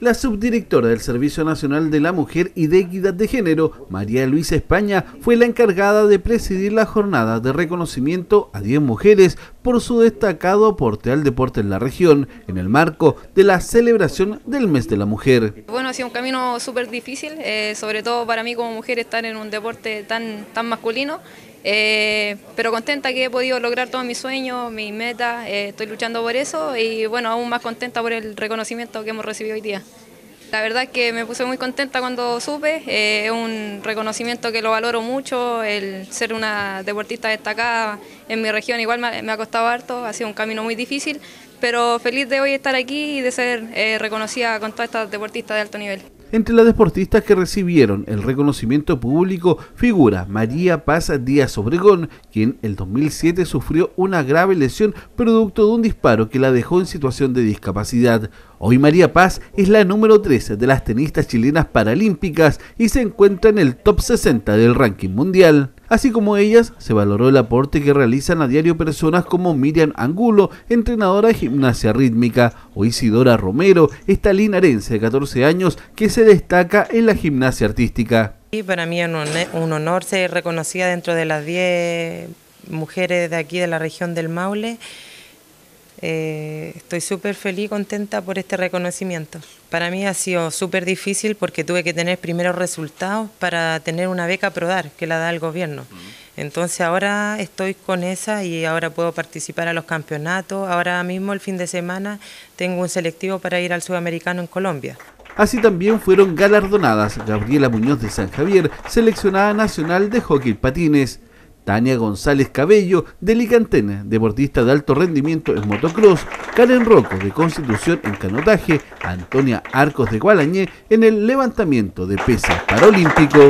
La subdirectora del Servicio Nacional de la Mujer y de Equidad de Género, María Luisa España, fue la encargada de presidir la jornada de reconocimiento a 10 mujeres por su destacado aporte al deporte en la región en el marco de la celebración del Mes de la Mujer. Bueno, ha sido un camino súper difícil, eh, sobre todo para mí como mujer estar en un deporte tan, tan masculino. Eh, pero contenta que he podido lograr todos mis sueños, mis metas, eh, estoy luchando por eso y bueno, aún más contenta por el reconocimiento que hemos recibido hoy día. La verdad es que me puse muy contenta cuando supe, eh, es un reconocimiento que lo valoro mucho, el ser una deportista destacada en mi región igual me, ha costado harto, ha sido un camino muy difícil, pero feliz de hoy estar aquí y de ser eh, reconocida con todas estas deportistas de alto nivel. Entre las deportistas que recibieron el reconocimiento público figura María Paz Díaz Obregón, quien el 2007 sufrió una grave lesión producto de un disparo que la dejó en situación de discapacidad. Hoy María Paz es la número 13 de las tenistas chilenas paralímpicas y se encuentra en el top 60 del ranking mundial. Así como ellas, se valoró el aporte que realizan a diario personas como Miriam Angulo, entrenadora de gimnasia rítmica, o Isidora Romero, estalinarense de 14 años que se destaca en la gimnasia artística. Y para mí es un honor ser reconocida dentro de las 10 mujeres de aquí de la región del Maule. Eh, estoy súper feliz y contenta por este reconocimiento. Para mí ha sido súper difícil porque tuve que tener primeros resultados para tener una beca PRODAR que la da el gobierno. Entonces ahora estoy con esa y ahora puedo participar a los campeonatos. Ahora mismo el fin de semana tengo un selectivo para ir al sudamericano en Colombia. Así también fueron galardonadas Gabriela Muñoz de San Javier, seleccionada nacional de hockey patines. Tania González Cabello de Licantena, deportista de alto rendimiento en motocross, Karen Rocco de Constitución en canotaje, Antonia Arcos de Gualañé en el levantamiento de pesas paralímpico.